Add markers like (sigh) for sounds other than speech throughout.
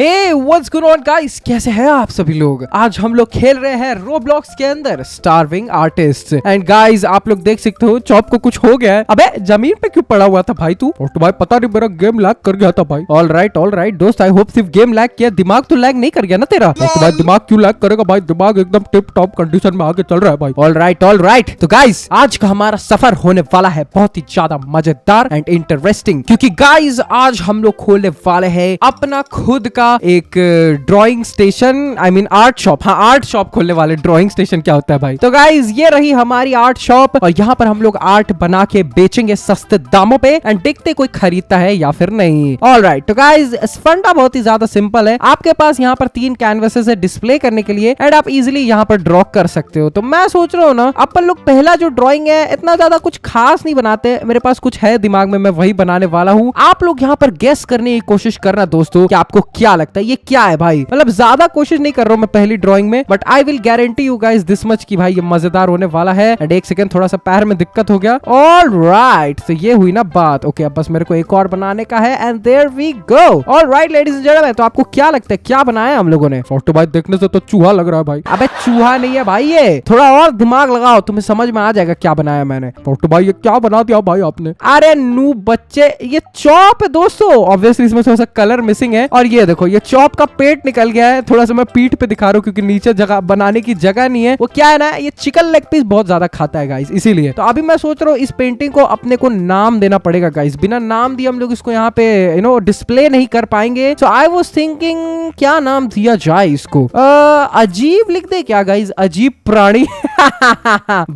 what's good on guys कैसे हैं आप सभी लोग आज हम लोग खेल रहे हैं रोब्लॉक्स के अंदर आर्टिस्ट एंड गाइस आप लोग देख सकते हो चॉप को कुछ हो गया है अबे जमीन पे क्यों पड़ा हुआ था भाई तू और पता नहीं मेरा गेम लैग कर गया था भाई ऑल राइट ऑल राइट दोस्त आई होप सिर्फ गेम लैग किया दिमाग तो लैग नहीं कर गया ना तेरा और भाई दिमाग क्यों लैग करेगा भाई दिमाग एकदम टिप टॉप कंडीशन में आगे चल रहा है भाई ऑल राइट ऑल राइट तो गाइज आज का हमारा सफर होने वाला है बहुत ही ज्यादा मजेदार एंड इंटरेस्टिंग क्यूँकी गाइज आज हम लोग खोलने वाले है अपना खुद का एक drawing station I mean art shop हाँ आर्ट शॉप खोलने वाले ड्रॉइंग स्टेशन क्या होता है भाई तो गाइज ये रही हमारी आर्ट शॉप और यहाँ पर हम लोग आर्ट बना के बेचेंगे सस्ते दामों पे एंड देखते कोई खरीदता है या फिर नहीं ऑल राइट तो गाइज फंडा बहुत ही ज्यादा सिंपल है आपके पास यहाँ पर तीन कैनवसेस है डिस्प्ले करने के लिए एंड आप इजिली यहाँ पर ड्रॉ कर सकते हो तो मैं सोच रहा हूँ ना अपन लोग पहला जो ड्रॉइंग है इतना ज्यादा कुछ खास नहीं बनाते मेरे पास कुछ है दिमाग में मैं वही बनाने वाला हूँ आप लोग यहाँ पर गेस करने की कोशिश करना दोस्तों कि आपको क्या क्या लगता है ये क्या है भाई मतलब ज्यादा कोशिश नहीं कर रहा हूँ मैं पहली ड्रॉइंग में but I will guarantee you guys this much की भाई ये मजेदार होने वाला है एंड एक सेकंड थोड़ा सा पैर में दिक्कत हो गया ऑल राइट तो ये हुई ना बात ओके okay, अब बस मेरे को एक और बनाने का है and there we go all right ladies and gentleman तो आपको क्या लगता है क्या बनाया हम लोगों ने फोटो भाई देखने से तो चूहा लग रहा है भाई अबे चूहा नहीं है भाई ये थोड़ा और दिमाग लगाओ तुम्हें समझ में आ जाएगा क्या बनाया मैंने फोटो भाई ये क्या बना दिया भाई आपने अरे नू बच्चे ये चौप है दोस्तों ऑब्वियसली इसमें थोड़ा सा कलर मिसिंग है और ये देखो ये चॉप का पेट निकल गया है थोड़ा सा मैं पीठ पे दिखा रहा हूँ क्योंकि नीचे जगह बनाने की जगह नहीं है वो क्या है ना ये चिकन लेग पीस बहुत ज्यादा खाता है गाइस इसीलिए तो अभी मैं सोच रहा हूँ इस पेंटिंग को अपने को नाम देना पड़ेगा गाइस बिना नाम दिए हम लोग इसको यहाँ पे यू नो डिस्प्ले नहीं कर पाएंगे सो आई वॉज थिंकिंग क्या नाम दिया जाए इसको अजीब लिख दे क्या गाइज अजीब प्राणी (laughs)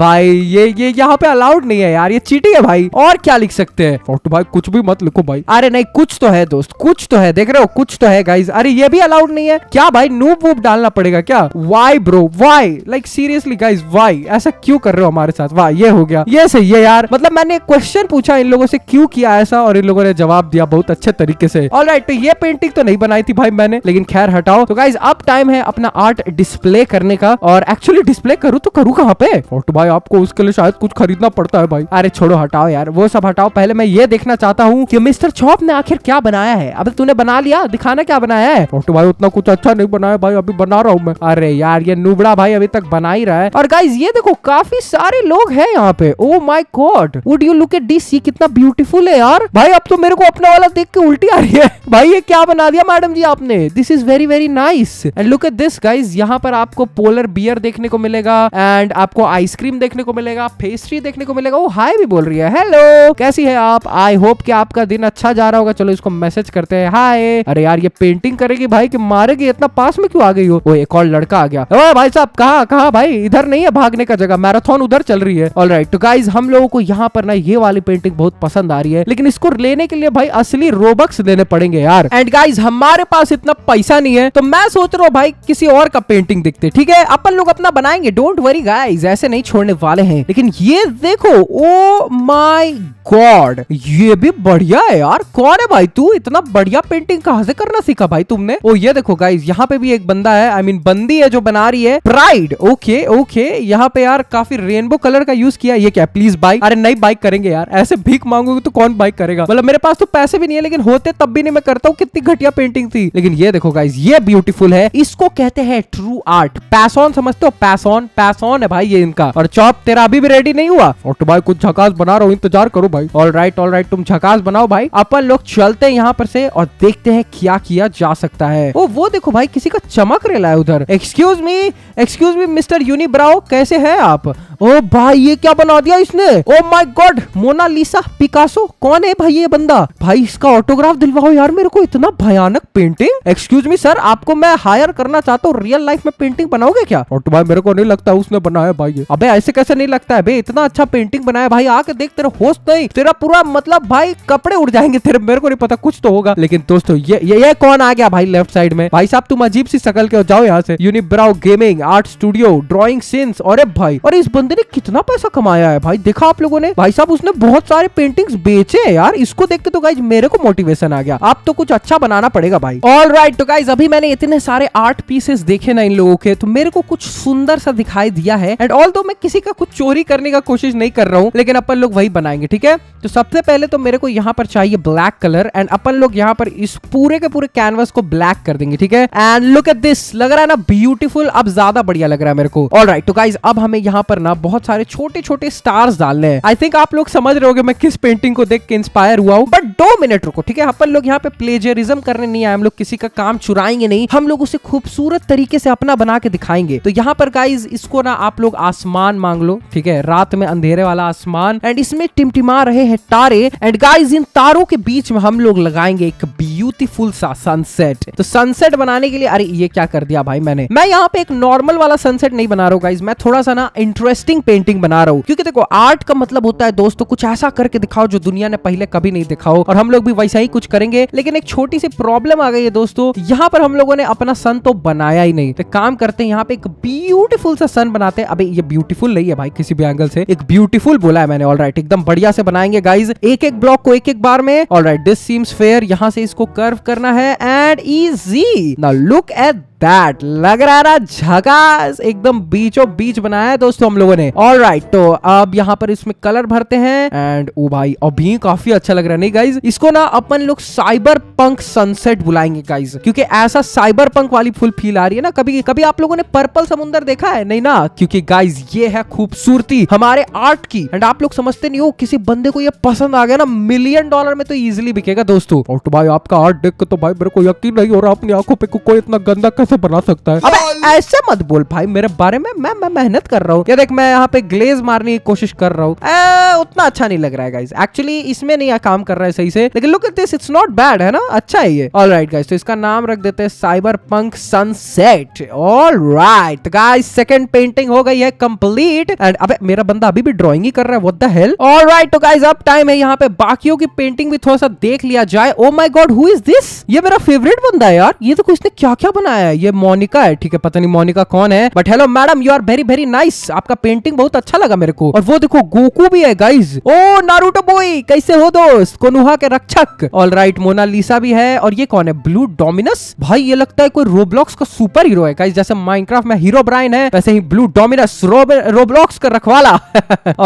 भाई ये ये यहाँ पे अलाउड नहीं है यार ये चीटी है भाई और क्या लिख सकते हैं तो भाई कुछ भी मत लिखो भाई अरे नहीं कुछ तो है दोस्त कुछ तो है देख रहे हो कुछ तो है गाइज गाइज अरे ये भी अलाउड नहीं है क्या भाई नूप वूप डालना पड़ेगा क्या why bro why like seriously guys why ऐसा क्यों कर रहे हो हमारे साथ वाह ये हो गया ये सही है यार मतलब मैंने क्वेश्चन पूछा इन लोगों से क्यों किया ऐसा और इन लोगों ने जवाब दिया बहुत अच्छे तरीके से ऑल राइट तो ये पेंटिंग तो नहीं बनाई थी भाई मैंने लेकिन खैर हटाओ तो गाइज अब टाइम है अपना आर्ट डिस्प्ले करने का और एक्चुअली डिस्प्ले करूँ तो करूँ कहाँ पे फोटो भाई आपको उसके लिए शायद कुछ खरीदना पड़ता है भाई अरे छोड़ो हटाओ यार वो सब हटाओ पहले मैं ये देखना चाहता हूँ कि मिस्टर चौप ने आखिर क्या बनाया है अब तूने बना लिया दिखाना क्या बना बना है छोटू भाई उतना कुछ अच्छा नहीं बनाया भाई अभी बना रहा हूँ मैं अरे यार ये नुबड़ा भाई अभी तक बना ही रहा है और गाइज ये देखो काफी सारे लोग है यहाँ पे oh my god would you look at the sea कितना ब्यूटीफुल है यार भाई अब तो मेरे को अपना वाला देख के उल्टी आ रही है (laughs) भाई ये क्या बना दिया मैडम जी आपने this is very very nice and look at this guys यहाँ पर आपको पोलर बियर देखने को मिलेगा एंड आपको आइसक्रीम देखने को मिलेगा पेस्ट्री देखने को मिलेगा वो oh, हाई भी बोल रही है हेलो कैसी है आप आई होप कि आपका दिन अच्छा जा रहा होगा चलो इसको मैसेज करते हैं हाय अरे यार ये पेंटिंग करेगी भाई कि मारेगी इतना पास में क्यों आ गई हो वो एक और लड़का आ गया ओ भाई साहब कहा कहा भाई इधर नहीं है भागने का जगह मैराथन उधर चल रही है ऑल तो गाइज हम लोगों को यहाँ पर ना ये वाली पेंटिंग बहुत पसंद आ रही है लेकिन इसको लेने के लिए भाई असली रोबक्स देने पड़ेंगे यार एंड गाइज हमारे पास इतना पैसा नहीं है तो मैं सोच रहा हूँ भाई किसी और का पेंटिंग दिखते ठीक है अपन लोग अपना बनाएंगे डोंट वरी गाइज ऐसे नहीं छोड़ने वाले हैं लेकिन ये देखो ओ माई गॉड ये भी बढ़िया है यार कौन है भाई तू इतना बढ़िया पेंटिंग कहाँ से करना सीख देखा भाई तुमने ओ ये देखो गाइज यहाँ पे भी एक बंदा है आई I मीन mean, बंदी है जो बना रही है प्राइड ओके ओके यहाँ पे यार काफी रेनबो कलर का यूज किया ये क्या प्लीज बाइक अरे नई बाइक करेंगे यार ऐसे भीख मांगोगे तो कौन बाइक करेगा मतलब मेरे पास तो पैसे भी नहीं है लेकिन होते तब भी नहीं मैं करता हूँ कितनी घटिया पेंटिंग थी लेकिन ये देखो गाइज ये ब्यूटीफुल है इसको कहते हैं ट्रू आर्ट पैसॉन समझते हो पैसॉन पैसॉन है भाई ये इनका और चौप तेरा अभी भी रेडी नहीं हुआ और तो भाई कुछ झकास बना रहा हूँ इंतजार करो भाई ऑल राइट ऑल राइट तुम झकास बनाओ भाई अपन लोग चलते हैं यहाँ पर से और देखते हैं क्या किया जा सकता है ओ वो देखो भाई किसी का चमक रेला है उधर excuse me excuse me mister unibrow कैसे है आप ओ भाई ये क्या बना दिया इसने oh my god Mona Lisa Picasso कौन है भाई ये बंदा भाई इसका ऑटोग्राफ दिलवाओ यार मेरे को इतना भयानक पेंटिंग एक्सक्यूज मी सर आपको मैं हायर करना चाहता हूँ रियल लाइफ में पेंटिंग बनाओगे क्या और तो भाई मेरे को नहीं लगता उसने बनाया भाई ये अबे ऐसे कैसे नहीं लगता है भाई इतना अच्छा पेंटिंग बनाया भाई आके देख तेरा होश नहीं तेरा पूरा मतलब भाई कपड़े उड़ जाएंगे तेरे मेरे को नहीं पता कुछ तो होगा लेकिन दोस्तों ये ये, ये कौन आ गया भाई लेफ्ट साइड में भाई साहब तुम अजीब सी शकल के जाओ यहाँ से unibrow gaming art studio drawing scenes और भाई और इस बंद बंदे ने कितना पैसा कमाया है भाई देखा आप लोगों ने भाई साहब उसने बहुत सारे पेंटिंग्स बेचे हैं यार इसको देख के तो गाइज मेरे को मोटिवेशन आ गया आप तो कुछ अच्छा बनाना पड़ेगा भाई ऑल राइट तो गाइज अभी मैंने इतने सारे आर्ट पीसेस देखे ना इन लोगों के तो मेरे को कुछ सुंदर सा दिखाई दिया है एंड ऑल मैं किसी का कुछ चोरी करने का कोशिश नहीं कर रहा हूँ लेकिन अपन लोग वही बनाएंगे ठीक है तो सबसे पहले तो मेरे को यहाँ पर चाहिए ब्लैक कलर एंड अपन लोग यहाँ पर इस पूरे के पूरे कैनवस को ब्लैक कर देंगे ठीक है एंड लुक एट दिस लग रहा है ना ब्यूटीफुल अब ज्यादा बढ़िया लग रहा है मेरे को ऑल राइट तो गाइज अब हमें यहाँ पर ना बहुत सारे छोटे छोटे स्टार्स डालने हैं आई थिंक आप लोग समझ रहे हो मैं किस पेंटिंग को देख के इंस्पायर हुआ हूँ बट दो मिनट रुको ठीक है अपन लोग यहाँ पे प्लेजरिज्म करने नहीं आए हम लोग किसी का काम चुराएंगे नहीं हम लोग उसे खूबसूरत तरीके से अपना बना के दिखाएंगे तो यहाँ पर गाइज इसको ना आप लोग आसमान मांग लो ठीक है रात में अंधेरे वाला आसमान एंड इसमें टिमटिमा रहे हैं तारे एंड गाइज इन तारों के बीच में हम लोग लगाएंगे एक ब्यूटीफुल सा सनसेट तो सनसेट बनाने के लिए अरे ये क्या कर दिया भाई मैंने मैं यहाँ पे एक नॉर्मल वाला सनसेट नहीं बना रहा हूँ गाइज मैं थोड़ा सा ना इंटरेस्टिंग इंटरेस्टिंग पेंटिंग बना रहा हूँ क्योंकि देखो आर्ट का मतलब होता है दोस्तों कुछ ऐसा करके दिखाओ जो दुनिया ने पहले कभी नहीं दिखा और हम लोग भी वैसा ही कुछ करेंगे लेकिन एक छोटी सी प्रॉब्लम आ गई है दोस्तों यहाँ पर हम लोगों ने अपना सन तो बनाया ही नहीं तो काम करते हैं यहाँ पे एक ब्यूटीफुल सा सन बनाते हैं अबे ये ब्यूटीफुल नहीं है भाई किसी भी एंगल से एक ब्यूटीफुल बोला है मैंने ऑल राइट एकदम बढ़िया से बनाएंगे गाइज एक एक ब्लॉक को एक एक बार में all right this seems fair यहाँ से इसको कर्व करना है एंड इजी ना लुक एट दैट लग रहा है ना झकास एकदम बीचों बीच बनाया है दोस्तों हम लोगों ने ऑल राइट right, तो अब यहाँ पर इसमें कलर भरते हैं एंड ओ भाई अभी काफी अच्छा लग रहा है नहीं गाइज इसको ना अपन लोग साइबर पंक सनसेट बुलाएंगे गाइज क्योंकि ऐसा साइबर पंक वाली फुल फील आ रही है ना कभी कभी आप लोगों ने पर्पल समुंदर देखा है नहीं ना क्योंकि गाइज ये है खूबसूरती हमारे आर्ट की एंड आप लोग समझते नहीं हो किसी बंदे को ये पसंद आ गया ना मिलियन डॉलर में तो इजिली बिकेगा दोस्तों और तो भाई आपका आर्ट देख तो भाई मेरे को यकीन नहीं हो रहा अपनी आंखों पे को कोई इतना गंदा कर से बना सकता है अब ऐसे मत बोल भाई मेरे बारे में मैं मैं मेहनत कर रहा हूँ ये देख मैं यहाँ पे ग्लेज मारने की कोशिश कर रहा हूँ उतना अच्छा नहीं लग रहा है गाइज एक्चुअली इसमें नहीं आ, काम कर रहा है सही से लेकिन look at this it's not bad है ना अच्छा है ये ऑल राइट गाइज तो इसका नाम रख देते हैं cyber punk sunset all right guys second painting हो गई है कम्प्लीट एंड अब मेरा बंदा अभी भी ड्रॉइंग ही कर रहा है what the hell all right तो गाइज अब टाइम है यहाँ पे बाकियों की पेंटिंग भी थोड़ा सा देख लिया जाए oh my god who is this ये मेरा फेवरेट बंदा है यार ये तो कुछ ने क्या क्या बनाया है ये मोनिका है ठीक है पता नहीं मोनिका कौन है but hello madam you are very very nice आपका पेंटिंग बहुत अच्छा लगा मेरे को और वो देखो गोकू भी है गाइज ओ नारूटो बोई कैसे हो दोस्त कोनुहा के रक्षक ऑल राइट मोनालिसा भी है और ये कौन है ब्लू डोमिनस भाई ये लगता है कोई रोब्लॉक्स का सुपर हीरो है गाइज जैसे माइनक्राफ्ट में हीरो ब्राइन है वैसे ही ब्लू डोमिनस रोब्लॉक्स का रखवाला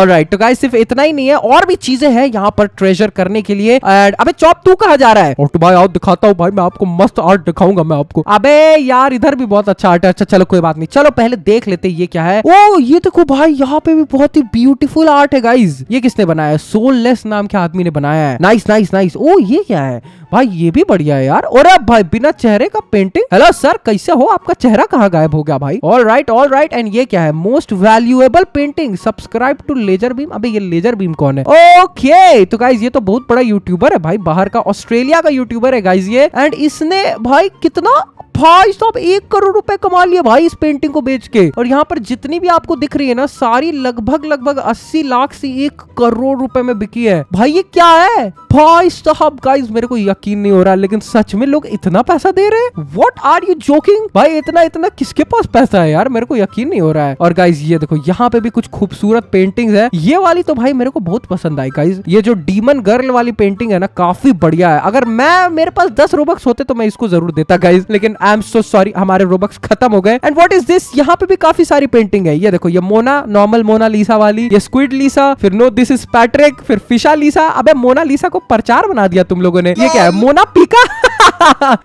ऑल (laughs) राइट तो गाइज सिर्फ इतना ही नहीं है और भी चीजें हैं यहाँ पर ट्रेजर करने के लिए अबे चौप तू कहा जा रहा है और भाई आओ दिखाता हूँ भाई मैं आपको मस्त आर्ट दिखाऊंगा मैं आपको अबे यार यार इधर भी बहुत अच्छा आर्ट है अच्छा चलो कोई बात नहीं चलो पहले देख लेते ये क्या है ओ ये देखो भाई यहाँ पे भी बहुत ही ब्यूटीफुल आर्ट है गाइज ये किसने बनाया है सोललेस नाम के आदमी ने बनाया है नाइस नाइस नाइस ओ ये क्या है भाई ये भी बढ़िया है यार और अब भाई बिना चेहरे का पेंटिंग हेलो सर कैसे हो आपका चेहरा कहाँ गायब हो गया भाई all right all right and ये क्या है most valuable painting subscribe to laser beam अभी ये लेजर बीम कौन है ओके तो गाइज ये तो बहुत बड़ा यूट्यूबर है भाई बाहर का ऑस्ट्रेलिया का यूट्यूबर है गाइज ये एंड इसने भाई कितना भाई साहब एक करोड़ रुपए कमा लिए भाई इस पेंटिंग को बेच के और यहाँ पर जितनी भी आपको दिख रही है ना सारी लगभग लगभग अस्सी लाख से एक करोड़ रुपए में बिकी है भाई ये क्या है भाई साहब गाइस मेरे को यकीन नहीं हो रहा लेकिन सच में लोग इतना पैसा दे रहे हैं व्हाट आर यू जोकिंग भाई इतना इतना किसके पास पैसा है यार मेरे को यकीन नहीं हो रहा है और गाइज ये देखो यहाँ पे भी कुछ खूबसूरत पेंटिंग है ये वाली तो भाई मेरे को बहुत पसंद आई गाइज ये जो डीमन गर्ल वाली पेंटिंग है ना काफी बढ़िया है अगर मैं मेरे पास दस रोबक्स होते तो मैं इसको जरूर देता गाइज लेकिन आई एम सो सॉरी हमारे रोबक्स खत्म हो गए एंड वट इज दिस यहाँ पे भी काफी सारी पेंटिंग है ये देखो ये मोना नॉर्मल मोना लीसा वाली ये स्क्विड लीसा फिर नो दिस इज पैट्रिक फिर फिशा लीसा अब मोना लीसा को प्रचार बना दिया तुम लोगों ने ये क्या है तो मोना पीका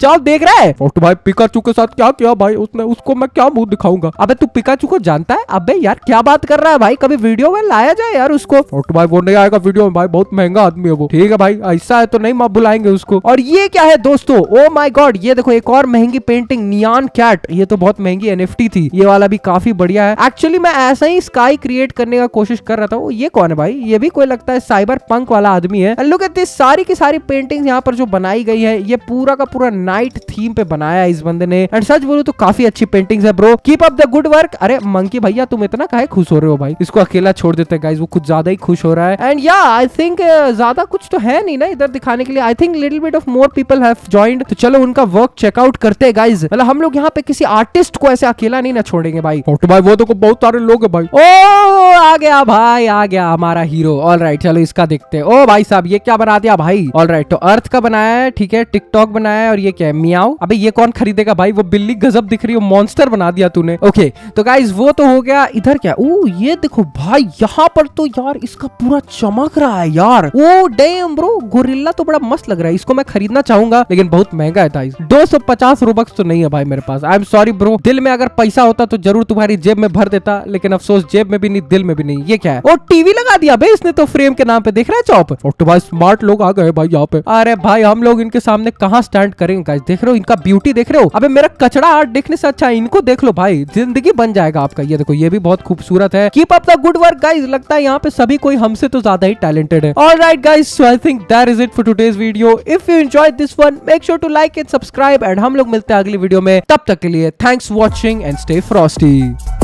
चौप (laughs) देख रहा है और भाई पिकाचू के साथ क्या किया भाई उसने उसको मैं क्या मुंह दिखाऊंगा अबे तू पिकाचू को जानता है अबे यार क्या बात कर रहा है भाई कभी वीडियो में लाया जाए यार उसको फोटो भाई वो नहीं आएगा वीडियो में भाई बहुत महंगा आदमी है वो ठीक है भाई ऐसा है तो नहीं माँ बुलाएंगे उसको और ये क्या है दोस्तों ओ माई गॉड ये देखो एक और महंगी पेंटिंग नियान कैट ये तो बहुत महंगी एन थी ये वाला भी काफी बढ़िया है एक्चुअली मैं ऐसा ही स्काई क्रिएट करने का कोशिश कर रहा था ये कौन है भाई ये भी कोई लगता है साइबर पंक वाला आदमी है लुक एट दिस सारी की सारी पेंटिंग्स यहाँ पर जो बनाई गई है ये पूरा का पूरा पूरा नाइट थीम पे बनाया इस बंदे ने एंड सच बोलो तो काफी अच्छी पेंटिंग्स है bro keep up the good work अरे मंकी भैया तुम इतना कहे खुश हो रहे हो भाई इसको अकेला छोड़ देते हैं गाइज वो कुछ ज्यादा ही खुश हो रहा है एंड या आई थिंक ज्यादा कुछ तो है नहीं ना इधर दिखाने के लिए I think little bit of more people have joined तो चलो उनका वर्क चेकआउट करते हैं गाइज मतलब हम लोग यहाँ पे किसी आर्टिस्ट को ऐसे अकेला नहीं ना छोड़ेंगे भाई तो भाई वो तो बहुत सारे लोग है भाई ओ आ गया भाई आ गया हमारा हीरो ऑल राइट चलो इसका देखते हैं ओ भाई साहब ये क्या बना दिया भाई ऑल राइट तो अर्थ का बनाया है ठीक है टिकटॉक बनाया है और ये क्या है मियाओ अबे ये कौन खरीदेगा भाई वो बिल्ली गजब दिख रही हो मॉन्स्टर बना दिया तूने ओके तो गाइज वो तो हो गया इधर क्या ओ ये देखो भाई यहाँ पर तो यार इसका पूरा चमक रहा है यार ओ डेम ब्रो गोरिल्ला तो बड़ा मस्त लग रहा है इसको मैं खरीदना चाहूंगा लेकिन बहुत महंगा है गाइस दो सौ पचास रोबक्स तो नहीं है भाई मेरे पास आई एम सॉरी ब्रो दिल में अगर पैसा होता तो जरूर तुम्हारी जेब में भर देता लेकिन अफसोस जेब में भी नहीं दिल में भी नहीं ये क्या है और टीवी लगा दिया भाई इसने तो फ्रेम के नाम पे देख रहा है चौप और तुम्हारे स्मार्ट लोग आ गए भाई यहाँ पे अरे भाई हम लोग इनके सामने कहा स्टैंड कमेंट करेंगे गाइस देख रहे हो इनका ब्यूटी देख रहे हो अबे मेरा कचरा आर्ट देखने से अच्छा है इनको देख लो भाई जिंदगी बन जाएगा आपका ये देखो ये भी बहुत खूबसूरत है keep up the good work guys लगता है यहाँ पे सभी कोई हमसे तो ज्यादा ही टैलेंटेड है all right guys so I think that is it for today's video if you enjoyed this one make sure to like and subscribe and हम लोग मिलते हैं अगली वीडियो में तब तक के लिए thanks watching and stay Frosty